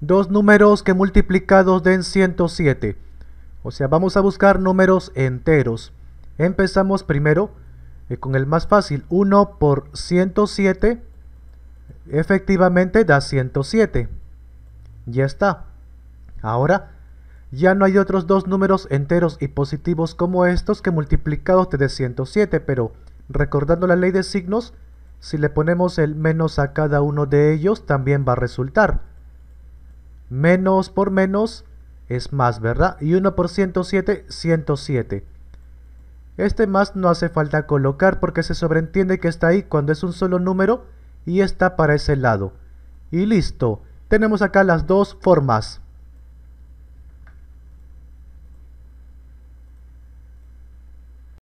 dos números que multiplicados den 107. O sea, vamos a buscar números enteros. Empezamos primero eh, con el más fácil, 1 por 107, efectivamente da 107. Ya está. Ahora, ya no hay otros dos números enteros y positivos como estos que multiplicados te den 107, pero recordando la ley de signos, si le ponemos el menos a cada uno de ellos, también va a resultar menos por menos es más, ¿verdad? Y 1 por 107, 107. Este más no hace falta colocar porque se sobreentiende que está ahí cuando es un solo número y está para ese lado. Y listo, tenemos acá las dos formas.